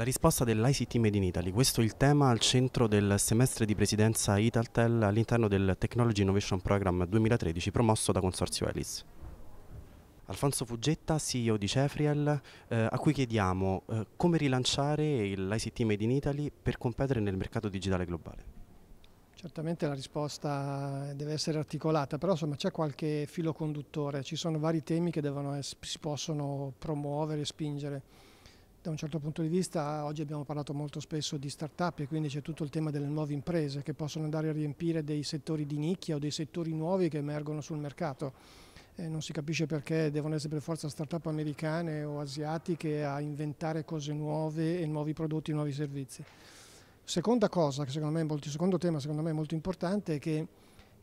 La risposta dell'ICT Made in Italy, questo è il tema al centro del semestre di presidenza Italtel all'interno del Technology Innovation Program 2013 promosso da Consorzio Elis. Alfonso Fuggetta, CEO di Cefriel, eh, a cui chiediamo eh, come rilanciare l'ICT Made in Italy per competere nel mercato digitale globale. Certamente la risposta deve essere articolata, però insomma c'è qualche filo conduttore, ci sono vari temi che devono, si possono promuovere e spingere. Da un certo punto di vista oggi abbiamo parlato molto spesso di start-up e quindi c'è tutto il tema delle nuove imprese che possono andare a riempire dei settori di nicchia o dei settori nuovi che emergono sul mercato. Eh, non si capisce perché devono essere per forza start-up americane o asiatiche a inventare cose nuove e nuovi prodotti, nuovi servizi. Seconda cosa, che secondo me, molto, secondo tema secondo me molto importante è che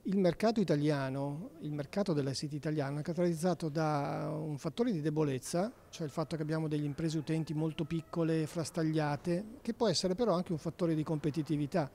il mercato italiano, il mercato dell'ICT italiano è caratterizzato da un fattore di debolezza, cioè il fatto che abbiamo delle imprese utenti molto piccole, frastagliate, che può essere però anche un fattore di competitività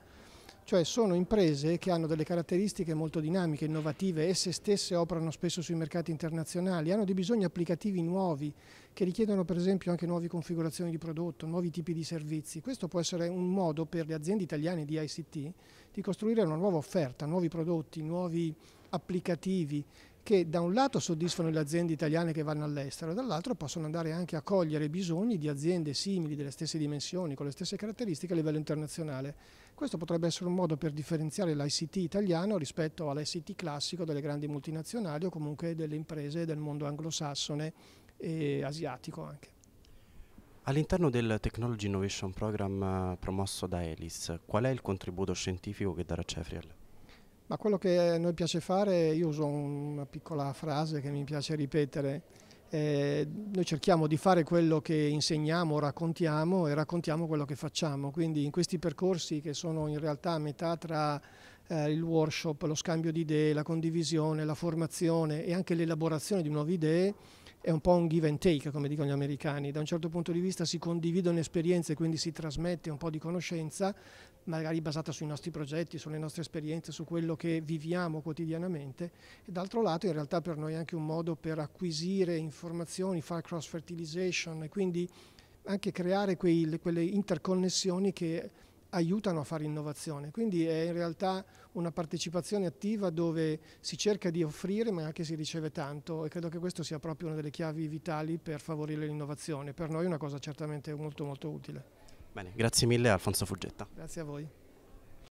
cioè sono imprese che hanno delle caratteristiche molto dinamiche, innovative, esse stesse operano spesso sui mercati internazionali, hanno dei bisogni applicativi nuovi che richiedono per esempio anche nuove configurazioni di prodotto, nuovi tipi di servizi. Questo può essere un modo per le aziende italiane di ICT di costruire una nuova offerta, nuovi prodotti, nuovi applicativi che da un lato soddisfano le aziende italiane che vanno all'estero e dall'altro possono andare anche a cogliere i bisogni di aziende simili, delle stesse dimensioni, con le stesse caratteristiche a livello internazionale. Questo potrebbe essere un modo per differenziare l'ICT italiano rispetto all'ICT classico delle grandi multinazionali o comunque delle imprese del mondo anglosassone e asiatico anche. All'interno del Technology Innovation Program eh, promosso da ELIS, qual è il contributo scientifico che darà Cefriel? Ma quello che a noi piace fare, io uso una piccola frase che mi piace ripetere, eh, noi cerchiamo di fare quello che insegniamo, raccontiamo e raccontiamo quello che facciamo, quindi in questi percorsi che sono in realtà a metà tra eh, il workshop, lo scambio di idee, la condivisione, la formazione e anche l'elaborazione di nuove idee, è un po' un give and take, come dicono gli americani. Da un certo punto di vista si condividono esperienze, quindi si trasmette un po' di conoscenza, magari basata sui nostri progetti, sulle nostre esperienze, su quello che viviamo quotidianamente. E d'altro lato, in realtà, per noi è anche un modo per acquisire informazioni, fare cross fertilization e quindi anche creare quei, quelle interconnessioni che aiutano a fare innovazione, quindi è in realtà una partecipazione attiva dove si cerca di offrire ma anche si riceve tanto e credo che questo sia proprio una delle chiavi vitali per favorire l'innovazione, per noi è una cosa certamente molto molto utile. Bene, grazie mille Alfonso Fuggetta. Grazie a voi.